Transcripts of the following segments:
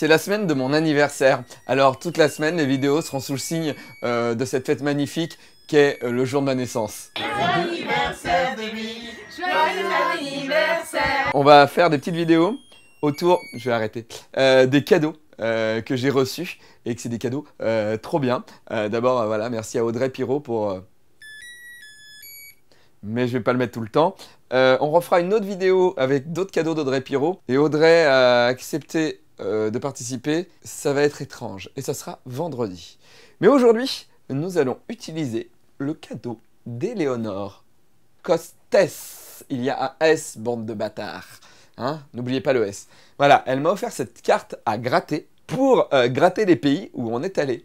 C'est la semaine de mon anniversaire. Alors toute la semaine, les vidéos seront sous le signe euh, de cette fête magnifique qu'est euh, le jour de ma naissance. On va faire des petites vidéos autour, je vais arrêter, euh, des cadeaux que j'ai reçus et que c'est des cadeaux trop bien. D'abord, voilà, merci à Audrey Pirot pour... Mais je vais pas le mettre tout le temps. on refera une autre vidéo avec d'autres cadeaux d'Audrey Pirot. Et Audrey a accepté euh, de participer, ça va être étrange et ça sera vendredi. Mais aujourd'hui, nous allons utiliser le cadeau d'Eléonore Costes. Il y a un S, bande de bâtards. Hein, n'oubliez pas le S. Voilà, elle m'a offert cette carte à gratter pour euh, gratter les pays où on est allé.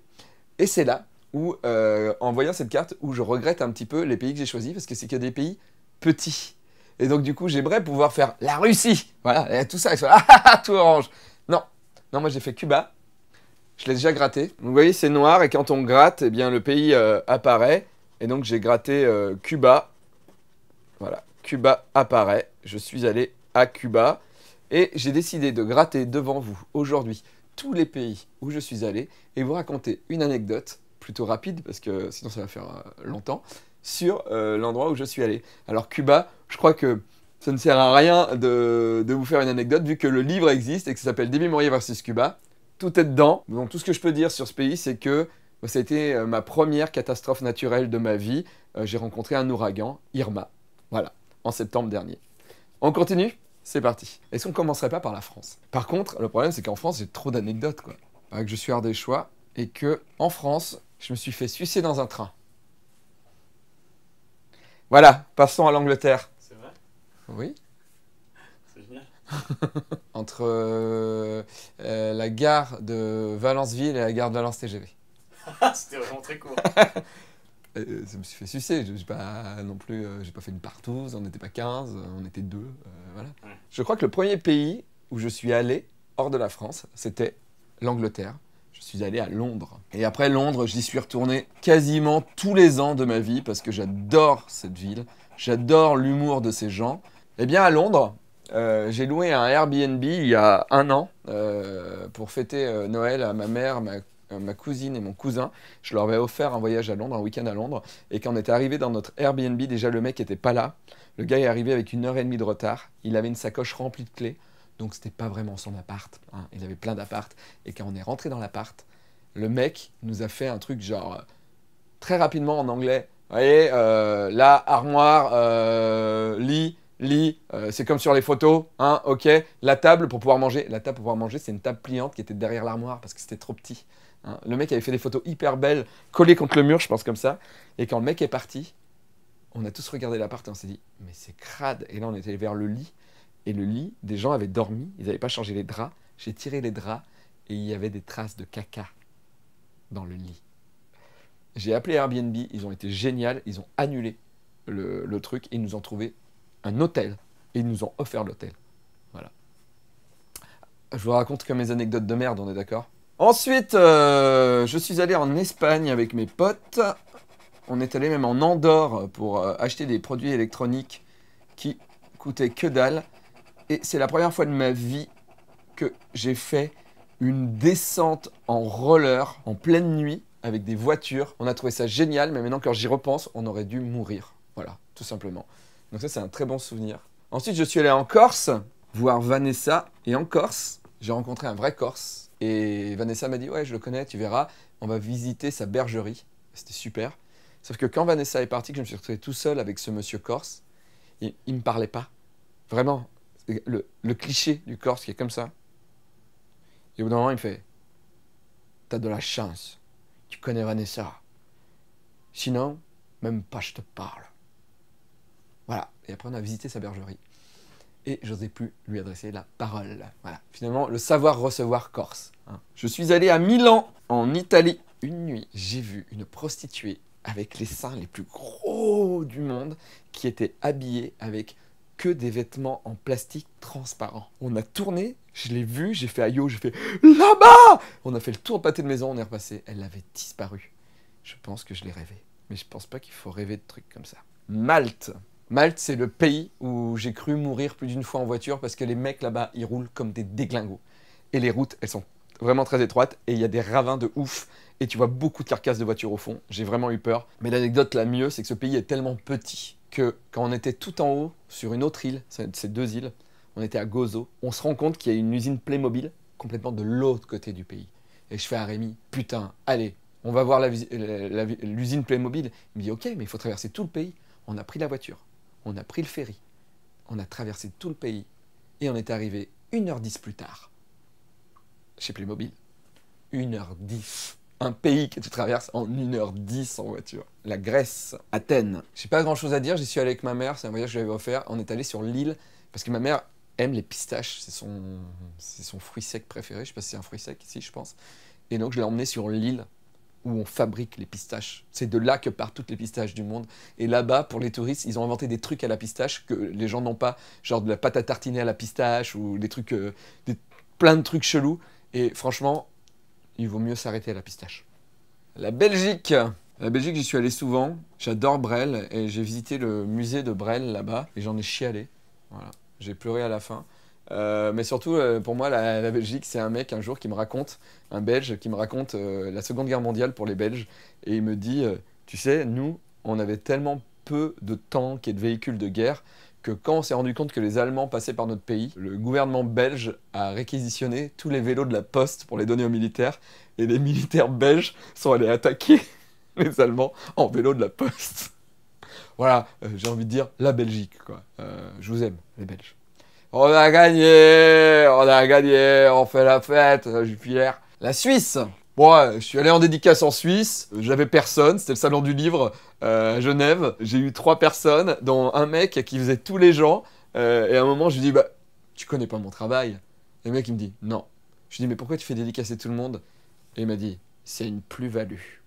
Et c'est là où, euh, en voyant cette carte, où je regrette un petit peu les pays que j'ai choisis parce que c'est que des pays petits. Et donc, du coup, j'aimerais pouvoir faire la Russie. Voilà, et tout ça, ah, ah, ah, tout orange moi j'ai fait Cuba. Je l'ai déjà gratté. Vous voyez, c'est noir et quand on gratte, eh bien le pays euh, apparaît. Et donc j'ai gratté euh, Cuba. Voilà, Cuba apparaît. Je suis allé à Cuba et j'ai décidé de gratter devant vous aujourd'hui tous les pays où je suis allé et vous raconter une anecdote plutôt rapide parce que sinon ça va faire euh, longtemps sur l'endroit où je suis allé. Alors Cuba, je crois que ça ne sert à rien de, vous faire une anecdote vu que le livre existe et que ça s'appelle Demi Mori versus Cuba. Tout est dedans. Donc tout ce que je peux dire sur ce pays, c'est que euh, ça a été euh, ma première catastrophe naturelle de ma vie. Euh, j'ai rencontré un ouragan, Irma. Voilà, en septembre dernier. On continue C'est parti. Est-ce qu'on commencerait pas par la France Par contre, le problème, c'est qu'en France, j'ai trop d'anecdotes, quoi. Que je suis des hors choix et que, en France, je me suis fait sucer dans un train. Voilà, passons à l'Angleterre. Oui. C'est génial. Entre euh, euh, la gare de Valenceville et la gare de Valence TGV. Ah, c'était vraiment très court. ça euh, me suis fait sucer. J'ai pas non plus, j'ai pas fait une partouze. On n'était pas 15, on était deux. voilà. Je crois que le premier pays où je suis allé hors de la France, c'était l'Angleterre. Je suis allé à Londres. Et après Londres, j'y suis retourné quasiment tous les ans de ma vie parce que j'adore cette ville. J'adore l'humour de ces gens. Eh bien, à Londres, euh, j'ai loué un Airbnb il y a un an euh, pour fêter euh, Noël à ma mère, ma, cousine et mon cousin. Je leur avais offert un voyage à Londres, un week-end à Londres. Et quand on était arrivé dans notre Airbnb, déjà le mec n'était pas là. Le gars est arrivé avec une heure et demie de retard. Il avait une sacoche remplie de clés. Donc c'était pas vraiment son appart. Hein. Il avait plein d'appart. Et quand on est rentré dans l'appart, le mec nous a fait un truc genre très rapidement en anglais. Vous voyez, là, armoire, lit lit, euh, c'est comme sur les photos, hein, ok. La table pour pouvoir manger, la table pour pouvoir manger, c'est une table pliante qui était derrière l'armoire parce que c'était trop petit. Hein. Le mec avait fait des photos hyper belles, collées contre le mur, je pense comme ça. Et quand le mec est parti, on a tous regardé l'appart et on s'est dit, mais c'est crade. Et là, on était vers le lit. Et le lit, des gens avaient dormi, ils n'avaient pas changé les draps. J'ai tiré les draps et il y avait des traces de caca dans le lit. J'ai appelé Airbnb, ils ont été géniaux, ils ont annulé le, le truc et ils nous ont trouvé un hôtel. Et ils nous ont offert l'hôtel. Voilà. Je vous raconte que mes anecdotes de merde, on est d'accord Ensuite, euh, je suis allé en Espagne avec mes potes. On est allé même en Andorre pour euh, acheter des produits électroniques qui coûtaient que dalle. Et c'est la première fois de ma vie que j'ai fait une descente en roller en pleine nuit avec des voitures. On a trouvé ça génial, mais maintenant quand j'y repense, on aurait dû mourir. Voilà, tout simplement. Donc ça, c'est un très bon souvenir. Ensuite, je suis allé en Corse voir Vanessa. Et en Corse, j'ai rencontré un vrai Corse. Et Vanessa m'a dit, ouais, je le connais, tu verras, on va visiter sa bergerie. C'était super. Sauf que quand Vanessa est partie, que je me suis retrouvé tout seul avec ce monsieur Corse, il ne me parlait pas. Vraiment, le, le, cliché du Corse qui est comme ça. Et au bout d'un moment, il me fait, t'as de la chance, tu connais Vanessa. Sinon, même pas je te parle. Voilà. Et après, on a visité sa bergerie. Et j'osais plus lui adresser la parole. Voilà. Finalement, le savoir-recevoir corse. Hein. Je suis allé à Milan, en Italie. Une nuit, j'ai vu une prostituée avec les seins les plus gros du monde qui était habillée avec que des vêtements en plastique transparent. On a tourné, je l'ai vue, j'ai fait aïe, j'ai fait là-bas On a fait le tour de pâté de maison, on est repassé. Elle avait disparu. Je pense que je l'ai rêvé. Mais je pense pas qu'il faut rêver de trucs comme ça. Malte Malte, c'est le pays où j'ai cru mourir plus d'une fois en voiture parce que les mecs là-bas, ils roulent comme des déglingos. Et les routes, elles sont vraiment très étroites et il y a des ravins de ouf et tu vois beaucoup de carcasses de voitures au fond. J'ai vraiment eu peur. Mais l'anecdote la mieux, c'est que ce pays est tellement petit que quand on était tout en haut sur une autre île, ces deux îles, on était à Gozo, on se rend compte qu'il y a une usine Playmobil complètement de l'autre côté du pays. Et je fais à Rémi, putain, allez, on va voir l'usine Playmobil. Il me dit, ok, mais il faut traverser tout le pays. On a pris la voiture on a pris le ferry, on a traversé tout le pays et on est arrivé 1h10 plus tard chez Playmobil. 1h10. Un pays que tu traverses en 1h10 en voiture. La Grèce, Athènes. J'ai pas grand chose à dire, j'y suis allé avec ma mère, c'est un voyage que j'avais offert. On est allé sur l'île parce que ma mère aime les pistaches, c'est son, son fruit sec préféré. Je sais pas si c'est un fruit sec ici, je pense. Et donc je l'ai emmené sur l'île où on fabrique les pistaches. C'est de là que partent toutes les pistaches du monde. Et là-bas, pour les touristes, ils ont inventé des trucs à la pistache que les gens n'ont pas, genre de la pâte à tartiner à la pistache ou des trucs, euh, plein de trucs chelous. Et franchement, il vaut mieux s'arrêter à la pistache. La Belgique. La Belgique, j'y suis allé souvent. J'adore Brel et j'ai visité le musée de Brel là-bas et j'en ai chialé. Voilà, j'ai pleuré à la fin. Euh, mais surtout, euh, pour moi, la, Belgique, c'est un mec un jour qui me raconte, un Belge, qui me raconte euh, la Seconde Guerre mondiale pour les Belges. Et il me dit, tu sais, nous, on avait tellement peu de tanks et de véhicules de guerre que quand on s'est rendu compte que les Allemands passaient par notre pays, le gouvernement belge a réquisitionné tous les vélos de la poste pour les donner aux militaires. Et les militaires belges sont allés attaquer les Allemands en vélo de la poste. voilà, j'ai envie de dire la Belgique, quoi. je vous aime, les Belges. On a gagné On a gagné On fait la fête Je La Suisse Bon, je suis allé en dédicace en Suisse, j'avais personne, c'était le salon du livre euh, à Genève. J'ai eu trois personnes, dont un mec qui faisait tous les gens. Euh, et à un moment, je lui dis Bah, tu connais pas mon travail Et le mec, il me dit Non. Je lui dis Mais pourquoi tu fais dédicacer tout le monde Et il m'a dit C'est une plus-value.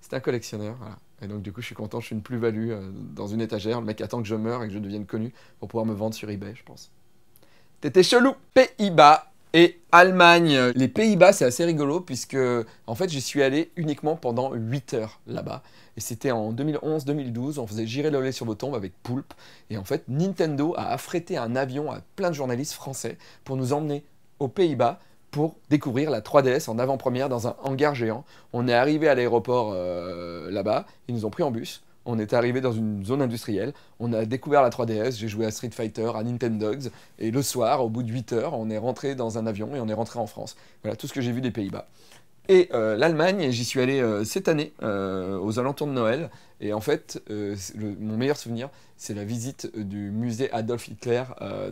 C'est un collectionneur, voilà. Et donc, du coup, je suis content, je suis une plus-value euh, dans une étagère. Le mec attend que je meure et que je devienne connu pour pouvoir me vendre sur eBay, je pense. T'étais chelou Pays-Bas et Allemagne. Les Pays-Bas, c'est assez rigolo puisque, en fait, j'y suis allé uniquement pendant 8 heures là-bas. Et c'était en 2011-2012, on faisait girer le lait sur vos tombes avec Poulpe. Et en fait, Nintendo a affrété un avion à plein de journalistes français pour nous emmener aux Pays-Bas pour découvrir la 3DS en avant-première dans un hangar géant. On est arrivé à l'aéroport euh, là-bas, ils nous ont pris en bus. On est arrivé dans une zone industrielle, on a découvert la 3DS, j'ai joué à Street Fighter, à Nintendo et le soir, au bout de 8 heures, on est rentré dans un avion et on est rentré en France. Voilà tout ce que j'ai vu des Pays-Bas. Et euh, l'Allemagne, j'y suis allé euh, cette année, euh, aux alentours de Noël. Et en fait, mon meilleur souvenir, c'est la visite du musée Adolf Hitler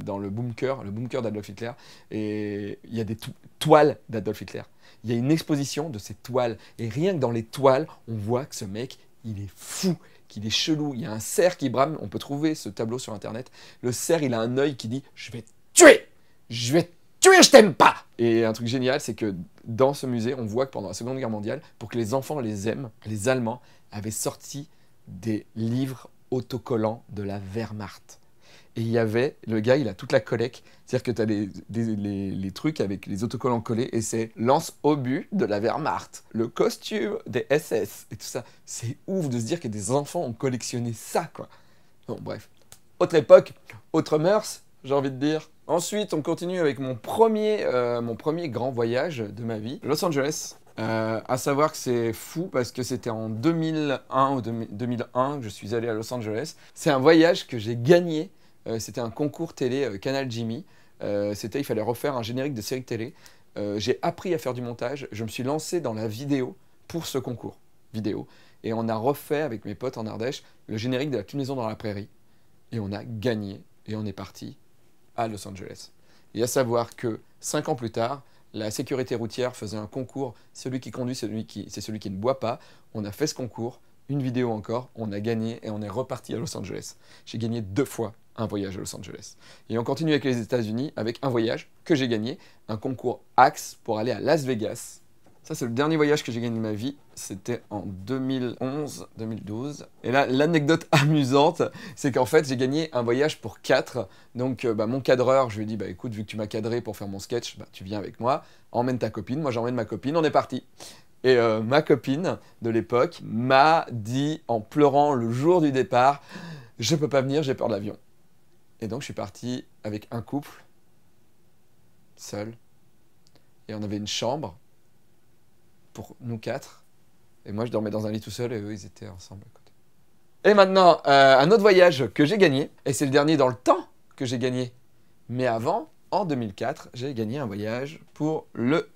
dans le bunker, le bunker d'Adolf Hitler. Et il y a des toiles d'Adolf Hitler. Il y a une exposition de ces toiles. Et rien que dans les toiles, on voit que ce mec, il est fou qu'il est chelou, il y a un cerf qui brame, on peut trouver ce tableau sur internet. Le cerf, il a un œil qui dit Je vais tuer Je vais te je t'aime pas Et un truc génial, c'est que dans ce musée, on voit que pendant la Seconde Guerre mondiale, pour que les enfants les aiment, les Allemands avaient sorti des livres autocollants de la Wehrmacht. Et il y avait, le gars, il a toute la collecte. C'est-à-dire que tu as les, des, les, trucs avec les autocollants collés et c'est lance-obus de la Wehrmacht, le costume des SS et tout ça. C'est ouf de se dire que des enfants ont collectionné ça, quoi. Bon, bref. Autre époque, autre mœurs, j'ai envie de dire. Ensuite, on continue avec mon premier, euh, mon premier grand voyage de ma vie, Los Angeles. Euh, à savoir que c'est fou parce que c'était en 2001 ou 2001 que je suis allé à Los Angeles. C'est un voyage que j'ai gagné. Euh, c'était un concours télé euh, Canal Jimmy. c'était, il fallait refaire un générique de série télé. j'ai appris à faire du montage. Je me suis lancé dans la vidéo pour ce concours vidéo. Et on a refait avec mes potes en Ardèche le générique de la maison dans la prairie. Et on a gagné. Et on est parti à Los Angeles. Et à savoir que cinq ans plus tard, la sécurité routière faisait un concours, celui qui conduit, celui c'est celui qui ne boit pas. On a fait ce concours, une vidéo encore, on a gagné et on est reparti à Los Angeles. J'ai gagné deux fois un voyage à Los Angeles. Et on continue avec les États-Unis avec un voyage que j'ai gagné, un concours AXE pour aller à Las Vegas ça, c'est le dernier voyage que j'ai gagné de ma vie. C'était en 2011-2012. Et là, l'anecdote amusante, c'est qu'en fait, j'ai gagné un voyage pour 4. Donc, euh, bah, mon cadreur, je lui ai dit, bah, écoute, vu que tu m'as cadré pour faire mon sketch, bah, tu viens avec moi, emmène ta copine. Moi, j'emmène ma copine, on est parti. Et euh, ma copine de l'époque m'a dit, en pleurant le jour du départ, je peux pas venir, j'ai peur de l'avion. Et donc, je suis parti avec un couple, seul. Et on avait une chambre pour nous quatre. Et moi, je dormais dans un lit tout seul et eux, ils étaient ensemble Et maintenant, euh, un autre voyage que j'ai gagné, et c'est le dernier dans le temps que j'ai gagné. Mais avant, en 2004, j'ai gagné un voyage pour le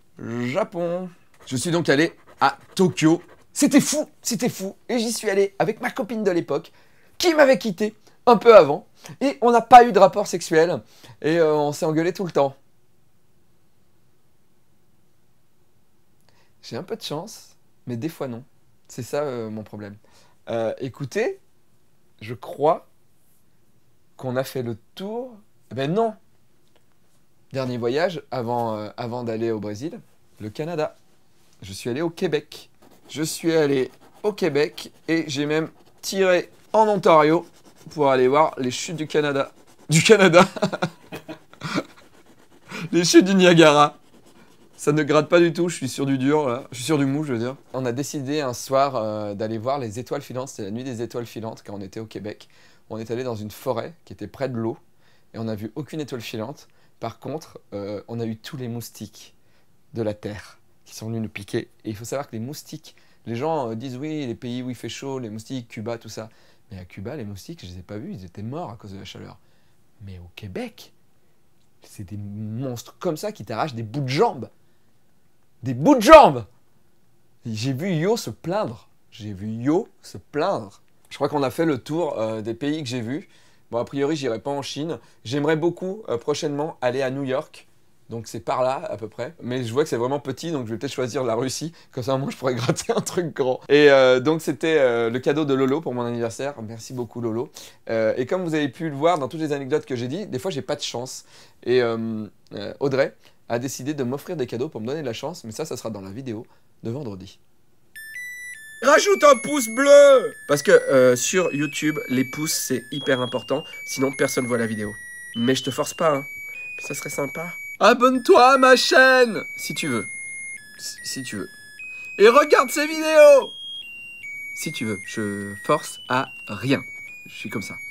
Japon. Je suis donc allé à Tokyo. C'était fou, c'était fou. Et j'y suis allé avec ma copine de l'époque, qui m'avait quitté un peu avant. Et on n'a pas eu de rapport sexuel. Et euh, on s'est engueulé tout le temps. j'ai un peu de chance, mais des fois non. C'est ça euh, mon problème. Euh, écoutez, je crois qu'on a fait le tour. Eh ben non Dernier voyage avant, euh, avant d'aller au Brésil, le Canada. Je suis allé au Québec. Je suis allé au Québec et j'ai même tiré en Ontario pour aller voir les chutes du Canada. Du Canada Les chutes du Niagara. Ça ne gratte pas du tout, je suis sûr du dur là, je suis sûr du mou je veux dire. On a décidé un soir euh, d'aller voir les étoiles filantes, c'était la nuit des étoiles filantes quand on était au Québec. On est allé dans une forêt qui était près de l'eau et on n'a vu aucune étoile filante. Par contre, euh, on a eu tous les moustiques de la Terre qui sont venus nous piquer. Et il faut savoir que les moustiques, les gens euh, disent oui, les pays où il fait chaud, les moustiques, Cuba, tout ça. Mais à Cuba, les moustiques, je les ai pas vus, ils étaient morts à cause de la chaleur. Mais au Québec, c'est des monstres comme ça qui t'arrachent des bouts de jambes des bouts de jambes. J'ai vu Yo se plaindre. J'ai vu Yo se plaindre. Je crois qu'on a fait le tour euh, des pays que j'ai vus. Bon, a priori, j'irai pas en Chine. J'aimerais beaucoup euh, prochainement aller à New York. Donc c'est par là à peu près. Mais je vois que c'est vraiment petit, donc je vais peut-être choisir la Russie. Comme ça, au moins, je pourrais gratter un truc grand. Et euh, donc c'était le cadeau de Lolo pour mon anniversaire. Merci beaucoup Lolo. et comme vous avez pu le voir dans toutes les anecdotes que j'ai dit, des fois j'ai pas de chance. Et Audrey, a décidé de m'offrir des cadeaux pour me donner de la chance, mais ça, ça sera dans la vidéo de vendredi. Rajoute un pouce bleu Parce que euh, sur YouTube, les pouces, c'est hyper important, sinon personne voit la vidéo. Mais je te force pas, hein. Ça serait sympa. Abonne-toi à ma chaîne Si tu veux. si tu veux. Et regarde ces vidéos Si tu veux. Je force à rien. Je suis comme ça.